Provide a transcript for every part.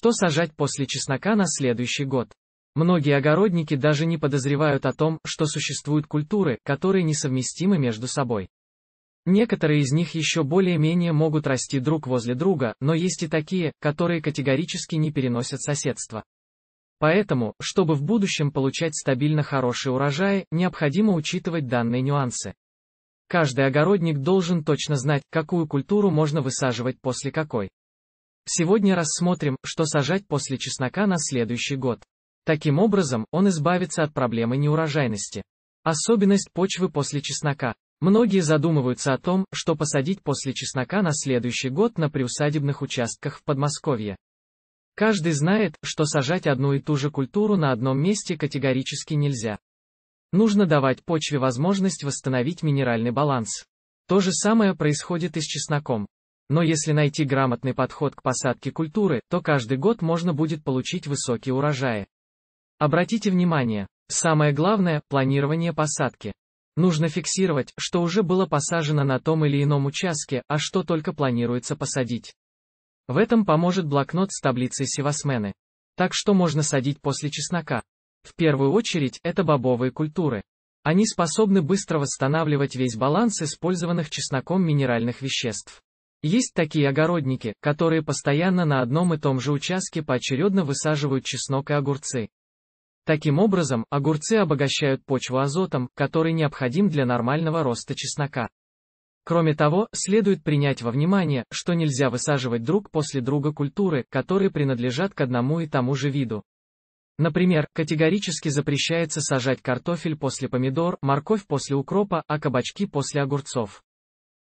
Что сажать после чеснока на следующий год? Многие огородники даже не подозревают о том, что существуют культуры, которые несовместимы между собой. Некоторые из них еще более-менее могут расти друг возле друга, но есть и такие, которые категорически не переносят соседства. Поэтому, чтобы в будущем получать стабильно хорошие урожаи, необходимо учитывать данные нюансы. Каждый огородник должен точно знать, какую культуру можно высаживать после какой. Сегодня рассмотрим, что сажать после чеснока на следующий год. Таким образом, он избавится от проблемы неурожайности. Особенность почвы после чеснока. Многие задумываются о том, что посадить после чеснока на следующий год на приусадебных участках в Подмосковье. Каждый знает, что сажать одну и ту же культуру на одном месте категорически нельзя. Нужно давать почве возможность восстановить минеральный баланс. То же самое происходит и с чесноком. Но если найти грамотный подход к посадке культуры, то каждый год можно будет получить высокие урожаи. Обратите внимание, самое главное – планирование посадки. Нужно фиксировать, что уже было посажено на том или ином участке, а что только планируется посадить. В этом поможет блокнот с таблицей севасмены. Так что можно садить после чеснока. В первую очередь, это бобовые культуры. Они способны быстро восстанавливать весь баланс использованных чесноком минеральных веществ. Есть такие огородники, которые постоянно на одном и том же участке поочередно высаживают чеснок и огурцы. Таким образом, огурцы обогащают почву азотом, который необходим для нормального роста чеснока. Кроме того, следует принять во внимание, что нельзя высаживать друг после друга культуры, которые принадлежат к одному и тому же виду. Например, категорически запрещается сажать картофель после помидор, морковь после укропа, а кабачки после огурцов.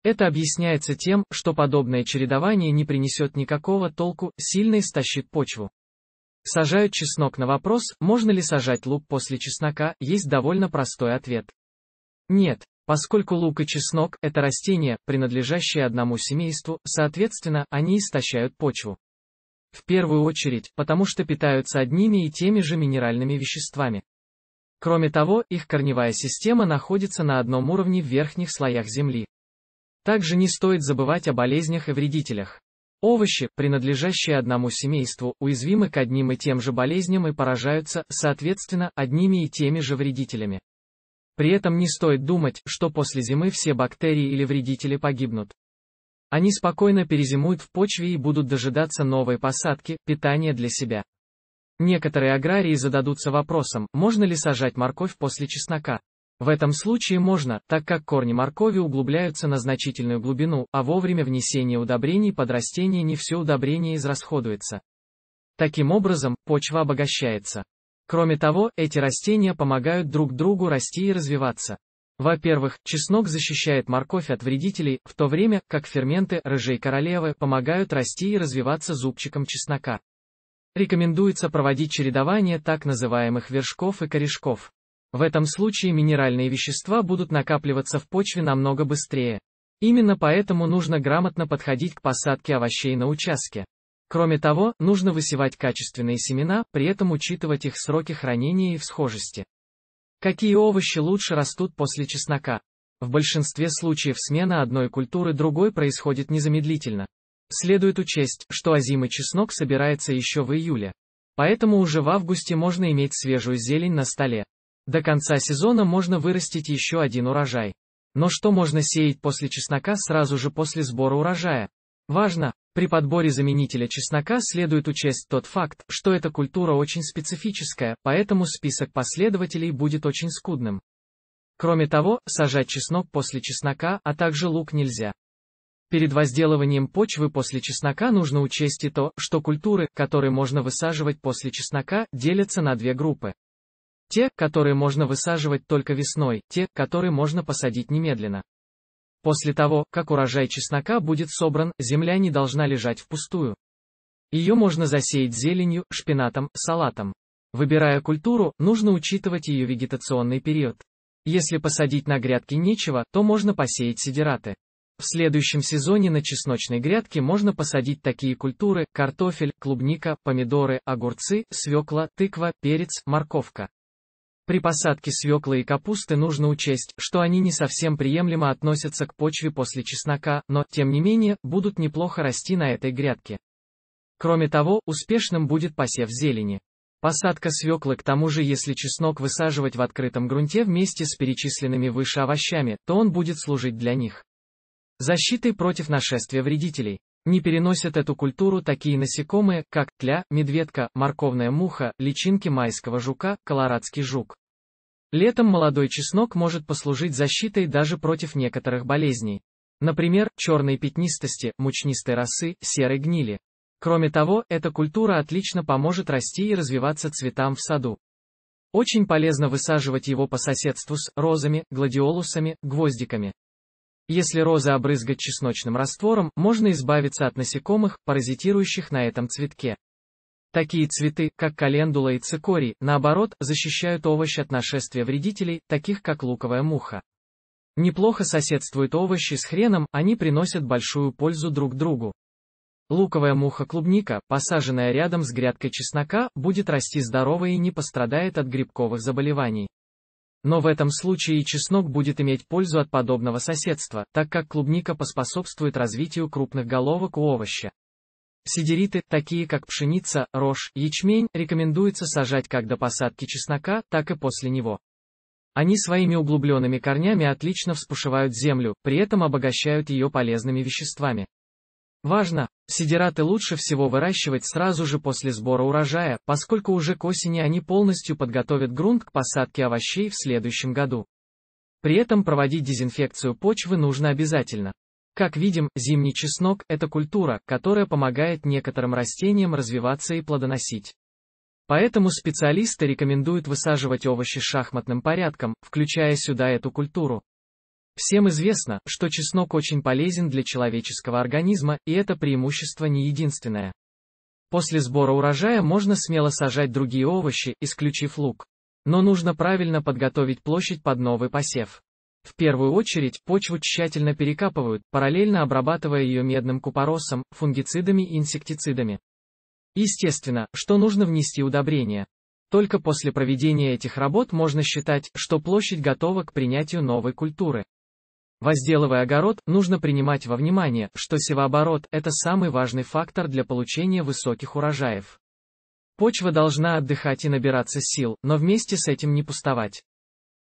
Это объясняется тем, что подобное чередование не принесет никакого толку, сильно истощит почву. Сажают чеснок на вопрос, можно ли сажать лук после чеснока, есть довольно простой ответ. Нет, поскольку лук и чеснок – это растения, принадлежащие одному семейству, соответственно, они истощают почву. В первую очередь, потому что питаются одними и теми же минеральными веществами. Кроме того, их корневая система находится на одном уровне в верхних слоях земли. Также не стоит забывать о болезнях и вредителях. Овощи, принадлежащие одному семейству, уязвимы к одним и тем же болезням и поражаются, соответственно, одними и теми же вредителями. При этом не стоит думать, что после зимы все бактерии или вредители погибнут. Они спокойно перезимуют в почве и будут дожидаться новой посадки, питания для себя. Некоторые аграрии зададутся вопросом, можно ли сажать морковь после чеснока. В этом случае можно, так как корни моркови углубляются на значительную глубину, а вовремя внесения удобрений под растение не все удобрение израсходуется. Таким образом, почва обогащается. Кроме того, эти растения помогают друг другу расти и развиваться. Во-первых, чеснок защищает морковь от вредителей, в то время, как ферменты рыжей королевы помогают расти и развиваться зубчиком чеснока. Рекомендуется проводить чередование так называемых вершков и корешков. В этом случае минеральные вещества будут накапливаться в почве намного быстрее. Именно поэтому нужно грамотно подходить к посадке овощей на участке. Кроме того, нужно высевать качественные семена, при этом учитывать их сроки хранения и всхожести. Какие овощи лучше растут после чеснока? В большинстве случаев смена одной культуры другой происходит незамедлительно. Следует учесть, что озимый чеснок собирается еще в июле. Поэтому уже в августе можно иметь свежую зелень на столе. До конца сезона можно вырастить еще один урожай. Но что можно сеять после чеснока сразу же после сбора урожая? Важно, при подборе заменителя чеснока следует учесть тот факт, что эта культура очень специфическая, поэтому список последователей будет очень скудным. Кроме того, сажать чеснок после чеснока, а также лук нельзя. Перед возделыванием почвы после чеснока нужно учесть и то, что культуры, которые можно высаживать после чеснока, делятся на две группы. Те, которые можно высаживать только весной, те, которые можно посадить немедленно. После того, как урожай чеснока будет собран, земля не должна лежать впустую. Ее можно засеять зеленью, шпинатом, салатом. Выбирая культуру, нужно учитывать ее вегетационный период. Если посадить на грядке нечего, то можно посеять сидираты. В следующем сезоне на чесночной грядке можно посадить такие культуры, картофель, клубника, помидоры, огурцы, свекла, тыква, перец, морковка. При посадке свеклы и капусты нужно учесть, что они не совсем приемлемо относятся к почве после чеснока, но, тем не менее, будут неплохо расти на этой грядке. Кроме того, успешным будет посев зелени. Посадка свеклы к тому же если чеснок высаживать в открытом грунте вместе с перечисленными выше овощами, то он будет служить для них. Защитой против нашествия вредителей. Не переносят эту культуру такие насекомые, как тля, медведка, морковная муха, личинки майского жука, колорадский жук. Летом молодой чеснок может послужить защитой даже против некоторых болезней. Например, черной пятнистости, мучнистой росы, серой гнили. Кроме того, эта культура отлично поможет расти и развиваться цветам в саду. Очень полезно высаживать его по соседству с розами, гладиолусами, гвоздиками. Если розы обрызгать чесночным раствором, можно избавиться от насекомых, паразитирующих на этом цветке. Такие цветы, как календула и цикорий, наоборот, защищают овощи от нашествия вредителей, таких как луковая муха. Неплохо соседствуют овощи с хреном, они приносят большую пользу друг другу. Луковая муха-клубника, посаженная рядом с грядкой чеснока, будет расти здоровой и не пострадает от грибковых заболеваний. Но в этом случае и чеснок будет иметь пользу от подобного соседства, так как клубника поспособствует развитию крупных головок у овоща. Сидериты, такие как пшеница, рожь, ячмень, рекомендуется сажать как до посадки чеснока, так и после него. Они своими углубленными корнями отлично вспушивают землю, при этом обогащают ее полезными веществами. Важно, сидераты лучше всего выращивать сразу же после сбора урожая, поскольку уже к осени они полностью подготовят грунт к посадке овощей в следующем году. При этом проводить дезинфекцию почвы нужно обязательно. Как видим, зимний чеснок – это культура, которая помогает некоторым растениям развиваться и плодоносить. Поэтому специалисты рекомендуют высаживать овощи шахматным порядком, включая сюда эту культуру. Всем известно, что чеснок очень полезен для человеческого организма, и это преимущество не единственное. После сбора урожая можно смело сажать другие овощи, исключив лук. Но нужно правильно подготовить площадь под новый посев. В первую очередь, почву тщательно перекапывают, параллельно обрабатывая ее медным купоросом, фунгицидами и инсектицидами. Естественно, что нужно внести удобрения. Только после проведения этих работ можно считать, что площадь готова к принятию новой культуры. Возделывая огород, нужно принимать во внимание, что севооборот – это самый важный фактор для получения высоких урожаев. Почва должна отдыхать и набираться сил, но вместе с этим не пустовать.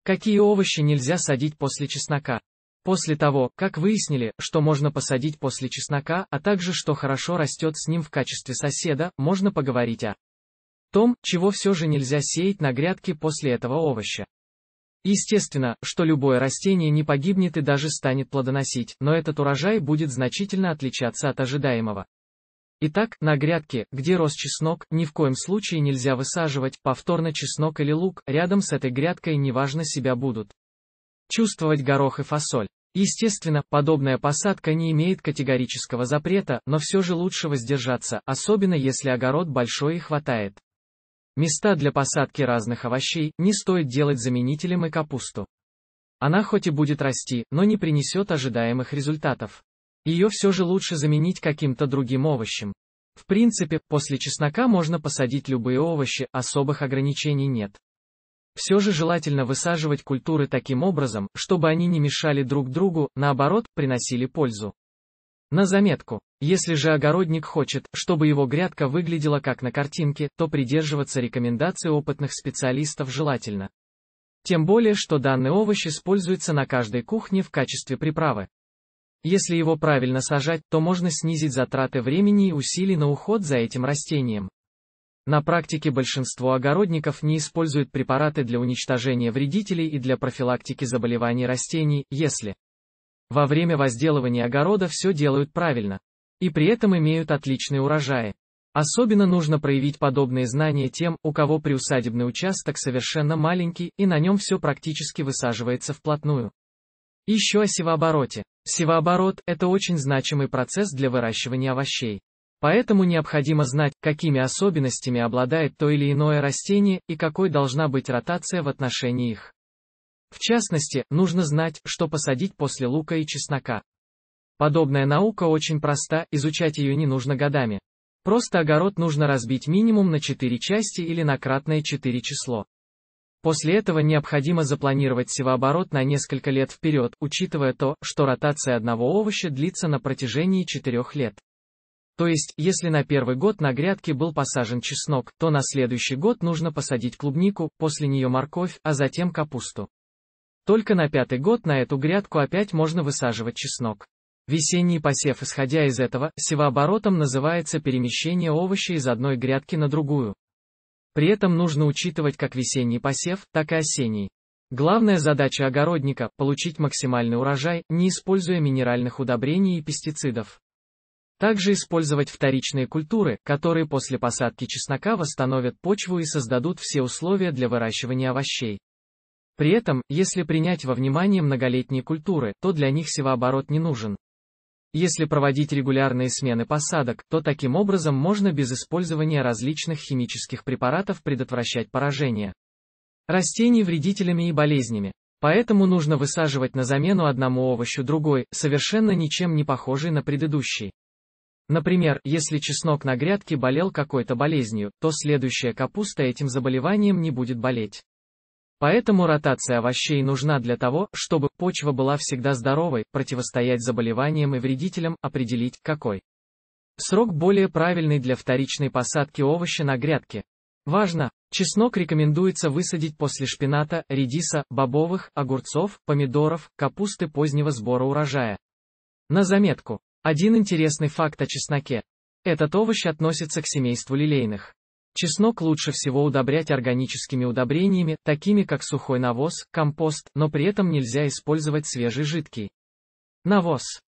Какие овощи нельзя садить после чеснока? После того, как выяснили, что можно посадить после чеснока, а также что хорошо растет с ним в качестве соседа, можно поговорить о том, чего все же нельзя сеять на грядке после этого овоща. Естественно, что любое растение не погибнет и даже станет плодоносить, но этот урожай будет значительно отличаться от ожидаемого. Итак, на грядке, где рос чеснок, ни в коем случае нельзя высаживать, повторно чеснок или лук, рядом с этой грядкой неважно себя будут. Чувствовать горох и фасоль. Естественно, подобная посадка не имеет категорического запрета, но все же лучше воздержаться, особенно если огород большой и хватает. Места для посадки разных овощей не стоит делать заменителем и капусту. Она хоть и будет расти, но не принесет ожидаемых результатов. Ее все же лучше заменить каким-то другим овощем. В принципе, после чеснока можно посадить любые овощи, особых ограничений нет. Все же желательно высаживать культуры таким образом, чтобы они не мешали друг другу, наоборот, приносили пользу. На заметку. Если же огородник хочет, чтобы его грядка выглядела как на картинке, то придерживаться рекомендаций опытных специалистов желательно. Тем более, что данный овощ используется на каждой кухне в качестве приправы. Если его правильно сажать, то можно снизить затраты времени и усилий на уход за этим растением. На практике большинство огородников не используют препараты для уничтожения вредителей и для профилактики заболеваний растений, если во время возделывания огорода все делают правильно. И при этом имеют отличные урожаи. Особенно нужно проявить подобные знания тем, у кого приусадебный участок совершенно маленький и на нем все практически высаживается вплотную. Еще о севообороте. Севооборот – это очень значимый процесс для выращивания овощей. Поэтому необходимо знать, какими особенностями обладает то или иное растение и какой должна быть ротация в отношении их. В частности, нужно знать, что посадить после лука и чеснока. Подобная наука очень проста, изучать ее не нужно годами. Просто огород нужно разбить минимум на 4 части или на кратное 4 число. После этого необходимо запланировать севооборот на несколько лет вперед, учитывая то, что ротация одного овоща длится на протяжении 4 лет. То есть, если на первый год на грядке был посажен чеснок, то на следующий год нужно посадить клубнику, после нее морковь, а затем капусту. Только на пятый год на эту грядку опять можно высаживать чеснок. Весенний посев исходя из этого, севооборотом называется перемещение овощей из одной грядки на другую. При этом нужно учитывать как весенний посев, так и осенний. Главная задача огородника – получить максимальный урожай, не используя минеральных удобрений и пестицидов. Также использовать вторичные культуры, которые после посадки чеснока восстановят почву и создадут все условия для выращивания овощей. При этом, если принять во внимание многолетние культуры, то для них севооборот не нужен. Если проводить регулярные смены посадок, то таким образом можно без использования различных химических препаратов предотвращать поражение растений вредителями и болезнями. Поэтому нужно высаживать на замену одному овощу другой, совершенно ничем не похожий на предыдущий. Например, если чеснок на грядке болел какой-то болезнью, то следующая капуста этим заболеванием не будет болеть. Поэтому ротация овощей нужна для того, чтобы почва была всегда здоровой, противостоять заболеваниям и вредителям, определить, какой. Срок более правильный для вторичной посадки овоща на грядке. Важно! Чеснок рекомендуется высадить после шпината, редиса, бобовых, огурцов, помидоров, капусты позднего сбора урожая. На заметку. Один интересный факт о чесноке. Этот овощ относится к семейству лилейных. Чеснок лучше всего удобрять органическими удобрениями, такими как сухой навоз, компост, но при этом нельзя использовать свежий жидкий навоз.